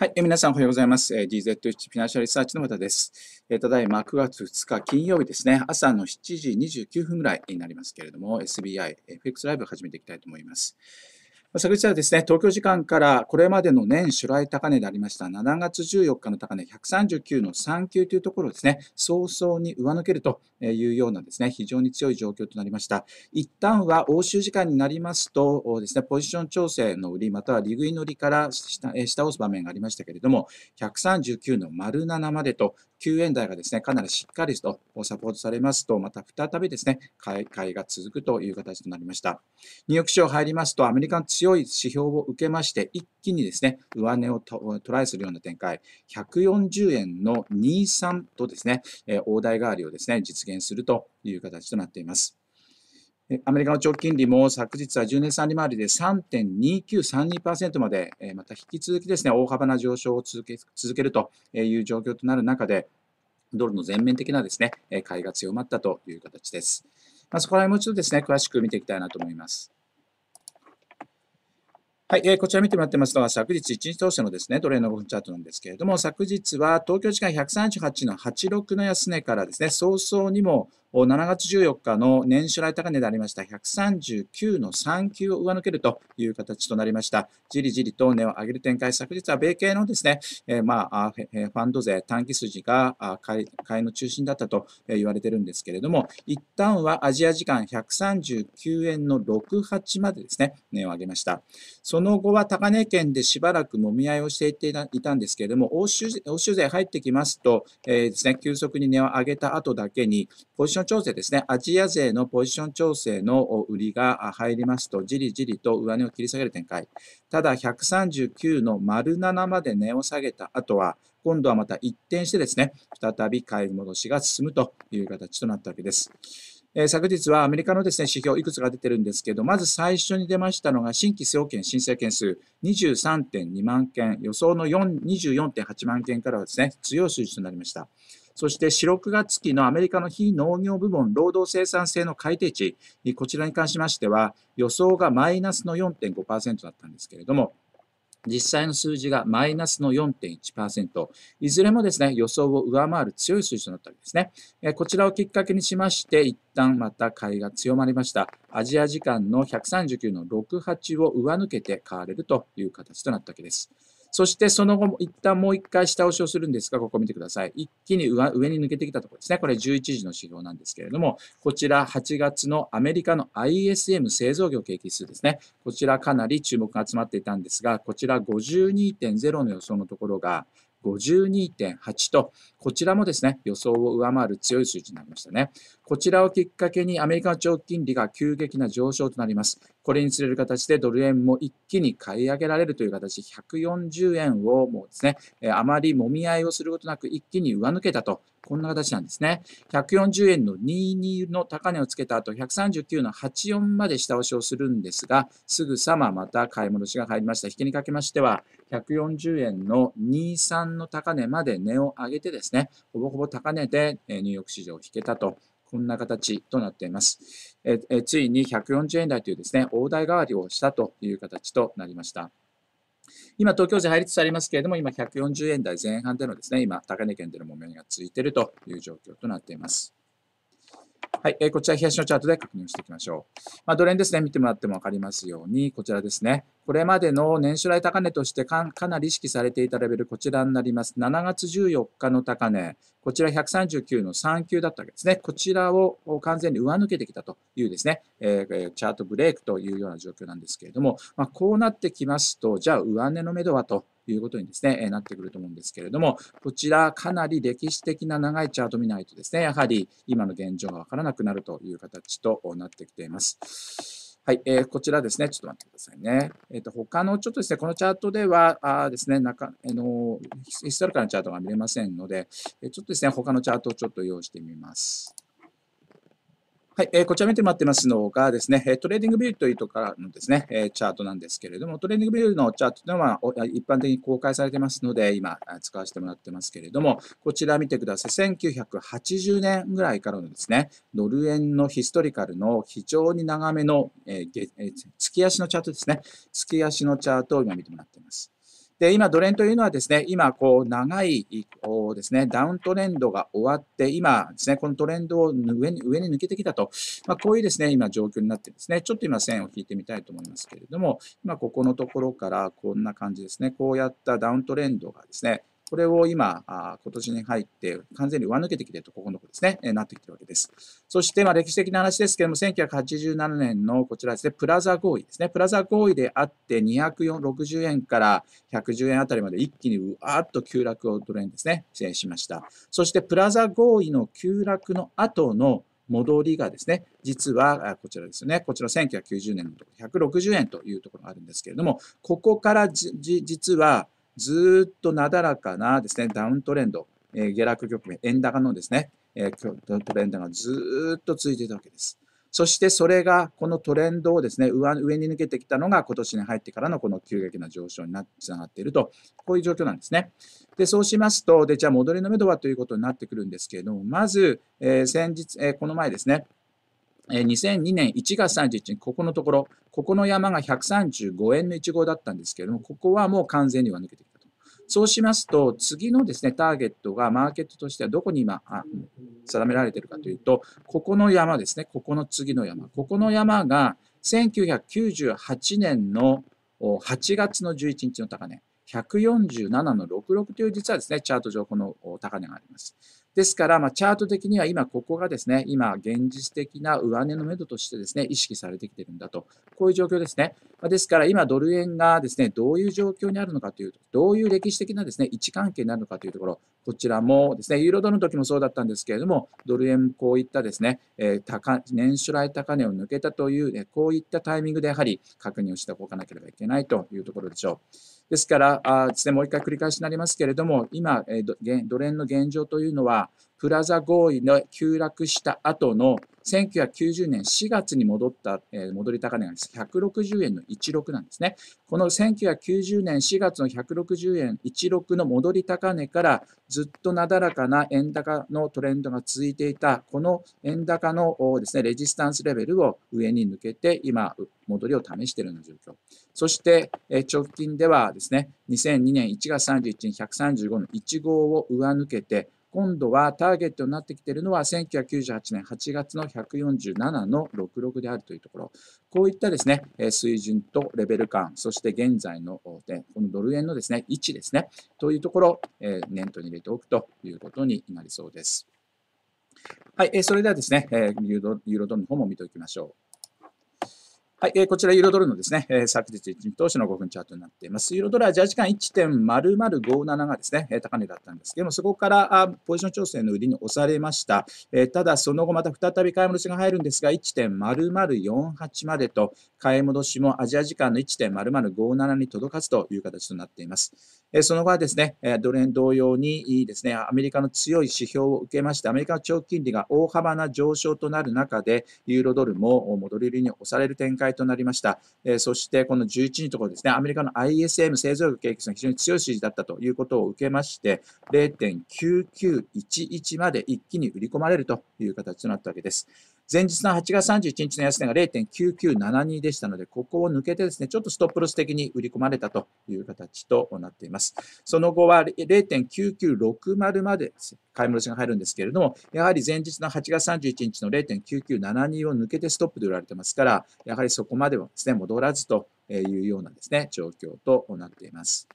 はい。皆さんおはようございます。DZH フィナンシャルリサーチの和田です。ただいま9月2日金曜日ですね、朝の7時29分ぐらいになりますけれども、SBI、FX ライブ始めていきたいと思います。昨日はですね、東京時間からこれまでの年初来高値でありました7月14日の高値139の39というところをですね、早々に上抜けるというようなですね、非常に強い状況となりました。一旦は欧州時間になりますとですね、ポジション調整の売りまたは利食いの売りから下下押す場面がありましたけれども、139の丸7までと9円台がですね、かなりしっかりとサポートされますと、また再びですね、買い買いが続くという形となりました。ニューヨーク市場入りますと、アメリカの強い指標を受けまして、一気にですね、上値をトライするような展開、140円の23とですね、大台代わりをですね、実現するという形となっています。アメリカの長期金利も昨日は10年3利回りで3.2932%まで、また引き続きですね、大幅な上昇を続け続けるという状況となる中で、ドルの全面的なですね、買いが強まったという形です。まあ、そこら辺もう一度ですね、詳しく見ていきたいなと思います。はい、えー、こちら見てもらってますのは、昨日1日通してのですね、トレード分チャートなんですけれども、昨日は東京時間138の86の安値からですね、早々にも7月14日の年初来高値でありました139の3級を上抜けるという形となりました。じりじりと値を上げる展開、昨日は米系のですね、えー、まあ、ファンド税、短期筋が買いの中心だったと言われてるんですけれども、一旦はアジア時間139円の68までですね、値を上げました。その後は高値圏でしばらくもみ合いをしていいたんですけれども、欧州欧州税入ってきますと、えー、ですね、急速に値を上げた後だけに、ポジションション調整ですね、アジア勢のポジション調整の売りが入りますと、じりじりと上値を切り下げる展開。ただ、139の丸7まで値を下げた後は、今度はまた一転してですね、再び買い戻しが進むという形となったわけです。昨日はアメリカのですね指標いくつか出てるんですけど、まず最初に出ましたのが新規請件申請件数23.2万件、予想の24.8万件からはですね、強い数字となりました。そして4、6月期のアメリカの非農業部門労働生産性の改定値、こちらに関しましては、予想がマイナスの4.5%だったんですけれども、実際の数字がマイナスの4.1%、いずれもですね、予想を上回る強い数字となったわけですね。こちらをきっかけにしまして、一旦また買いが強まりました。アジア時間の139の68を上抜けて買われるという形となったわけです。そしてその後も一旦もう一回下押しをするんですが、ここ見てください。一気に上に抜けてきたところですね。これ11時の指標なんですけれども、こちら8月のアメリカの ISM 製造業景気指数ですね。こちらかなり注目が集まっていたんですが、こちら52.0の予想のところが、52.8と、こちらもですね、予想を上回る強い数字になりましたね。こちらをきっかけにアメリカの長期金利が急激な上昇となります。これにつれる形でドル円も一気に買い上げられるという形、140円をもうですね、あまりもみ合いをすることなく一気に上抜けたと、こんな形なんですね。140円の22の高値をつけた後、139の84まで下押しをするんですが、すぐさままた買い戻しが入りました。引きにかけましては、140円の23の高値まで値を上げてですね、ほぼほぼ高値でニューヨーク市場を引けたと。こんな形となっています。ええついに140円台というですね、大台代わりをしたという形となりました。今、東京時配列されますけれども、今、140円台前半でのですね、今、高値圏での揉めがついているという状況となっています。はい、えー、こちら東のチャートで確認していきましょう。まあ、ドレンですね、見てもらっても分かりますように、こちらですね、これまでの年初来高値としてかなり意識されていたレベル、こちらになります。7月14日の高値、こちら139の3級だったわけですね。こちらを完全に上抜けてきたというですね、えー、チャートブレイクというような状況なんですけれども、まあ、こうなってきますと、じゃあ上値のめどはということにですね、えなってくると思うんですけれども、こちらかなり歴史的な長いチャート見ないとですね、やはり今の現状がわからなくなるという形となってきています。はい、えー、こちらですね、ちょっと待ってくださいね。えっ、ー、と、他のちょっとですね、このチャートでは、あですね、中、あ、えー、のヒストリカルチャートが見れませんので、えー、ちょっとですね、他のチャートをちょっと用意してみます。はい、えー、こちら見てもらってますのがですね、トレーディングビューというところのですね、えチャートなんですけれども、トレーディングビューのチャートというのは一般的に公開されてますので、今使わせてもらってますけれども、こちら見てください。1980年ぐらいからのですね、ドル円のヒストリカルの非常に長めの、え月、足のチャートですね、月足のチャートを今見てもらってます。で、今、ドレンというのはですね、今、こう、長い、こうですね、ダウントレンドが終わって、今ですね、このトレンドを上に上に抜けてきたと、まあ、こういうですね、今、状況になってですね、ちょっと今、線を引いてみたいと思いますけれども、今、ここのところから、こんな感じですね、こうやったダウントレンドがですね、これを今、あ今年に入って完全に上抜けてきていると、ここのとこですね、えなってきてるわけです。そして、まあ、歴史的な話ですけれども、1987年のこちらですね、プラザ合意ですね。プラザ合意であって260円から110円あたりまで一気にうわーっと急落をドル円ですね、しました。そして、プラザ合意の急落の後の戻りがですね、実はこちらですね、こちら1990年のところ160円というところがあるんですけれども、ここから実はずっとなだらかなですね、ダウントレンド、えー、下落局面、円高のですね、えー、トレンドがずっと続いていたわけです。そしてそれが、このトレンドをですね、上に抜けてきたのが今年に入ってからのこの急激な上昇になつながっていると、こういう状況なんですね。で、そうしますと、で、じゃあ戻りのめどはということになってくるんですけれども、まず、えー、先日、えー、この前ですね、2002年1月31日、ここのところ、ここの山が135円の1号だったんですけれども、ここはもう完全には抜けてきそうしますと、次のですね、ターゲットがマーケットとしてはどこに今、定められているかというと、ここの山ですね、ここの次の山。ここの山が、1998年の8月の11日の高値、147の66という実はですね、チャート上この高値があります。ですから、まあ、チャート的には今ここがですね、今現実的な上値の目処としてですね、意識されてきてるんだと、こういう状況ですね。まですから今ドル円がですね、どういう状況にあるのかというと、どういう歴史的なですね、位置関係になるのかというところ、こちらもですね、ユーロドルの時もそうだったんですけれども、ドル円こういったですね、え高年初来高値を抜けたという、ね、こういったタイミングでやはり確認をしておかなければいけないというところでしょう。ですから、あもう一回繰り返しになりますけれども、今、ドレンの現状というのは、プラザ合意の急落した後の1990年4月に戻った、えー、戻り高値が160円の16なんですね。この1990年4月の160円16の戻り高値からずっとなだらかな円高のトレンドが続いていた、この円高のですね、レジスタンスレベルを上に抜けて、今、戻りを試しているような状況。そして、え直近ではですね、2002年1月31日135の1号を上抜けて、今度はターゲットになってきているのは1998年8月の147の66であるというところ、こういったですね、水準とレベル感、そして現在の、このドル円のですね、位置ですね、というところを念頭に入れておくということになりそうです。はい、それではですね、ユーロドルの方も見ておきましょう。はい、えー、こちらユーロドルのですね、えー、昨日1日投資の5分チャートになっています。ユーロドルはア時間1.0057がですね、高値だったんですけども、そこからあポジション調整の売りに押されました。えー、ただ、その後また再び買い戻しが入るんですが、1.0048までと、買い戻しもアジア時間の1.0057に届かずという形となっています。えー、その後はですね、えー、ドル円同様にですね、アメリカの強い指標を受けまして、アメリカの長期金利が大幅な上昇となる中で、ユーロドルも戻り売りに押される展開となりました。えそして、この11のところですね、アメリカの ISM 製造業景気が非常に強い支持だったということを受けまして、0.9911まで一気に売り込まれるという形となったわけです。前日の8月31日の安値が0.9972でしたので、ここを抜けてですね、ちょっとストップロス的に売り込まれたという形となっています。その後は0.9960まで買い戻しが入るんですけれども、やはり前日の8月31日の0.9972を抜けてストップで売られてますから、やはりそこまではですね、戻らずというようなですね、状況となっています。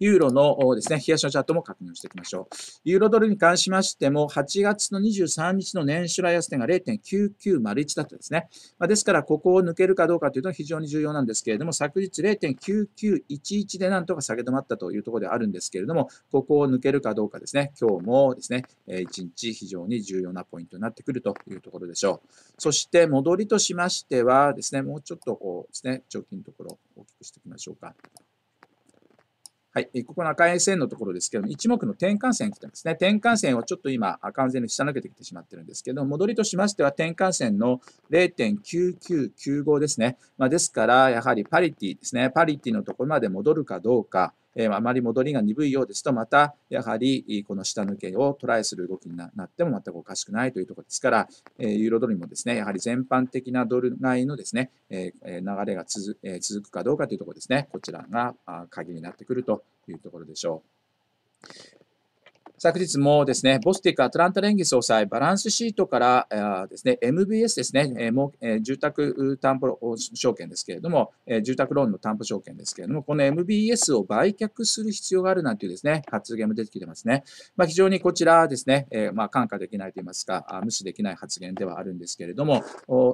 ユーロのですね、冷やしのチャートも確認していきましょう。ユーロドルに関しましても、8月の23日の年初来安値が0.9901だったですね。まあ、ですから、ここを抜けるかどうかというのは非常に重要なんですけれども、昨日0.9911でなんとか下げ止まったというところであるんですけれども、ここを抜けるかどうかですね、今日もですね、1日非常に重要なポイントになってくるというところでしょう。そして、戻りとしましてはですね、もうちょっとこうですね、直近のところを大きくしていきましょうか。はい、ここの赤い線のところですけども、目の転換線来てますね。転換線をちょっと今、完全に下抜けてきてしまってるんですけど戻りとしましては転換線の0.9995ですね。まあ、ですから、やはりパリティですね。パリティのところまで戻るかどうか。えあまり戻りが鈍いようですと、また、やはり、この下抜けをトライする動きになっても全くおかしくないというところですから、えユーロドルもですね、やはり全般的なドル買いのですね、え流れが続,、え続くかどうかというところですね、こちらが鍵になってくるというところでしょう。昨日もですね、ボスティックアトランタ連議総裁、バランスシートからですね、MBS ですね、えもえ住宅担保証券ですけれども、え住宅ローンの担保証券ですけれども、この MBS を売却する必要があるなんていうですね、発言も出てきてますね。まあ、非常にこちらですね、えまあ、看過できないといいますか、無視できない発言ではあるんですけれども、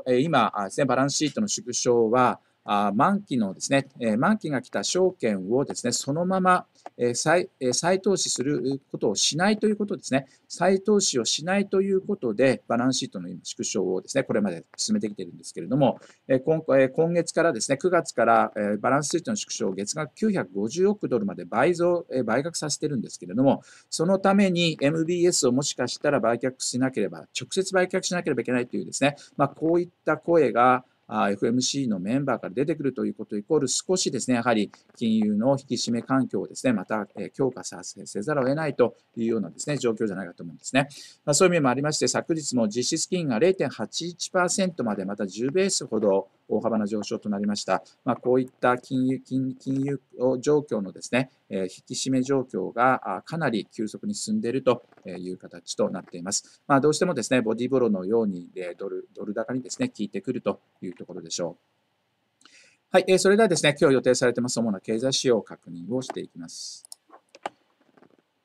え今ですね、バランスシートの縮小は、あ満期のですね、え満期が来た証券をですね、そのまま、え再再投資することをしないということですね、再投資をしないということで、バランスシートの縮小をですね、これまで進めてきているんですけれども、え今え今月からですね、9月から、えバランスシートの縮小を月額950億ドルまで倍増、え倍額させてるんですけれども、そのために MBS をもしかしたら売却しなければ、直接売却しなければいけないというですね、まあ、こういった声が FMC のメンバーから出てくるということイコール少しですね、やはり金融の引き締め環境をですね、また強化させざるを得ないというようなですね、状況じゃないかと思うんですね。まあ、そういう意味もありまして、昨日も実質金が0.81%までまた10ベースほど大幅な上昇となりました。まあ、こういった金融金融状況のですね、え引き締め状況がかなり急速に進んでいるという形となっています。まあ、どうしてもですね、ボディーボロのようにドルドル高にですね、効いてくるというところでしょう。はい、えそれではですね、今日予定されてます主な経済指標を確認をしていきます。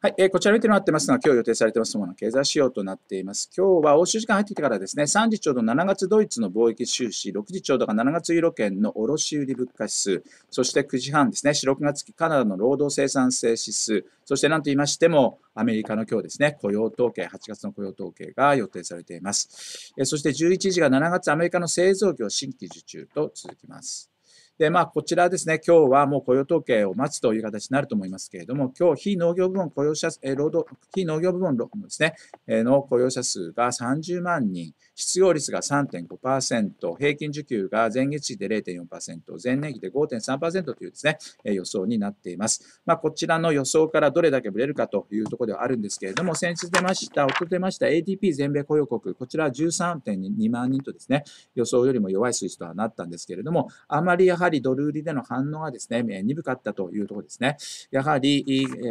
はい、えー、こちら見てもらってますが、今日予定されてますもの経済指標となっています。今日は欧州時間入ってきてからですね、3時ちょうど7月ドイツの貿易収支、6時ちょうどが7月ユーロ圏の卸売物価指数、そして9時半ですね、4、6月期カナダの労働生産性指数、そして何と言いましても、アメリカの今日ですね、雇用統計、8月の雇用統計が予定されています。えー、そして11時が7月アメリカの製造業新規受注と続きます。で、まあ、こちらですね、今日はもう雇用統計を待つという形になると思いますけれども、今日、非農業部門雇用者、え労働、非農業部門ですね、えの雇用者数が30万人、失業率が3.5%、平均受給が前月比で0.4%、前年比で5.3%というですね、え予想になっています。まあ、こちらの予想からどれだけぶれるかというところではあるんですけれども、先日出ました、おと出ました ADP 全米雇用国、こちらは13.2万人とですね、予想よりも弱い数字とはなったんですけれども、あまりやはりはりドル売りでの反応がですね、鈍かったというところですね。やはり、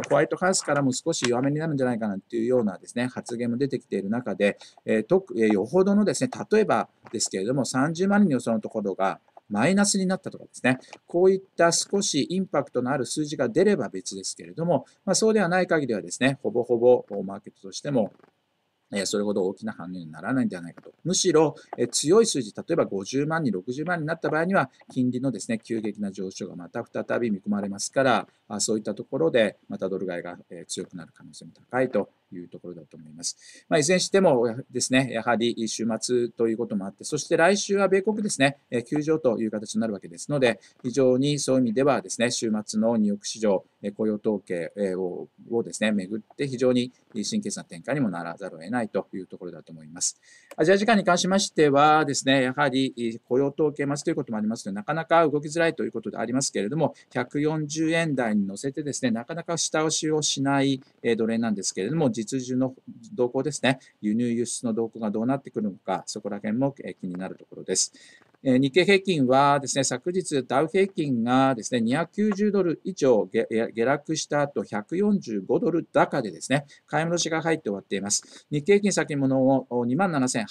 ホワイトハウスからも少し弱めになるんじゃないかなというようなですね、発言も出てきている中で、えとえよほどのですね、例えばですけれども、30万人の予想のところが、マイナスになったとかですね、こういった少しインパクトのある数字が出れば別ですけれども、まあ、そうではない限りはですね、ほぼほぼマーケットとしてもえそれほど大きな反応にならないんではないかと。むしろ、え強い数字、例えば50万に60万になった場合には、金利のですね、急激な上昇がまた再び見込まれますから、あそういったところで、またドル買いが、え強くなる可能性も高いというところだと思います。まあ、いずれにしてもですね、やはり週末ということもあって、そして来週は米国ですね、え休場という形になるわけですので、非常にそういう意味ではですね、週末のニューヨーク市場、え雇用統計ををですね、巡って非常に神経質な展開にもならざるを得ないないというところだと思います。アジア時間に関しましてはですね、やはり雇用統計末ということもありますので、なかなか動きづらいということでありますけれども、140円台に乗せてですね、なかなか下押しをしない奴隷なんですけれども、実需の動向ですね、輸入輸出の動向がどうなってくるのか、そこら辺も気になるところです。え日経平均はですね、昨日ダウ平均がですね、290ドル以上下落した後、145ドル高でですね、買い戻しが入って終わっています。日経平均先物を27,800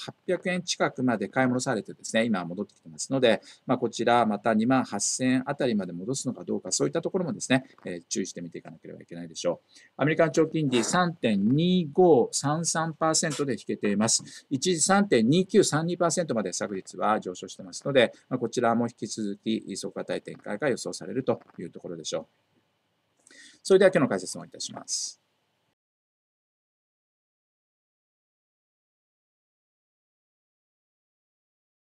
円近くまで買い戻されてですね、今戻ってきてますので、まあ、こちらまた28,000円あたりまで戻すのかどうか、そういったところもですね、え注意してみていかなければいけないでしょう。アメリカの長金利3.2533%で引けています。一時3.2932%まで昨日は上昇してます。ので、まこちらも引き続き相関対展開が予想されるというところでしょう。それでは今日の解説をいたします。